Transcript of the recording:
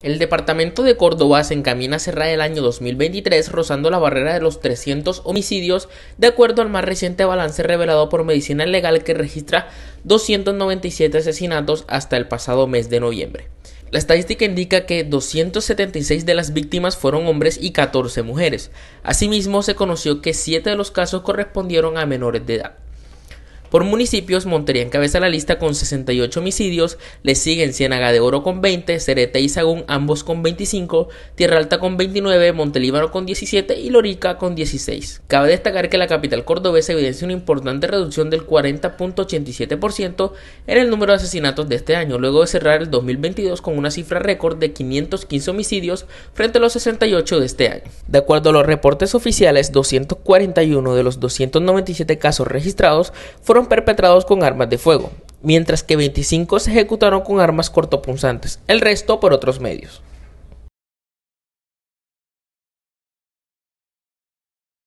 El departamento de Córdoba se encamina a cerrar el año 2023 rozando la barrera de los 300 homicidios, de acuerdo al más reciente balance revelado por Medicina Legal que registra 297 asesinatos hasta el pasado mes de noviembre. La estadística indica que 276 de las víctimas fueron hombres y 14 mujeres. Asimismo, se conoció que 7 de los casos correspondieron a menores de edad. Por municipios, Montería encabeza la lista con 68 homicidios, le siguen Ciénaga de Oro con 20, Cereta y Sagún ambos con 25, Tierra Alta con 29, Montelíbaro con 17 y Lorica con 16. Cabe destacar que la capital cordobesa evidencia una importante reducción del 40.87% en el número de asesinatos de este año, luego de cerrar el 2022 con una cifra récord de 515 homicidios frente a los 68 de este año. De acuerdo a los reportes oficiales, 241 de los 297 casos registrados fueron perpetrados con armas de fuego, mientras que 25 se ejecutaron con armas cortopunzantes, el resto por otros medios.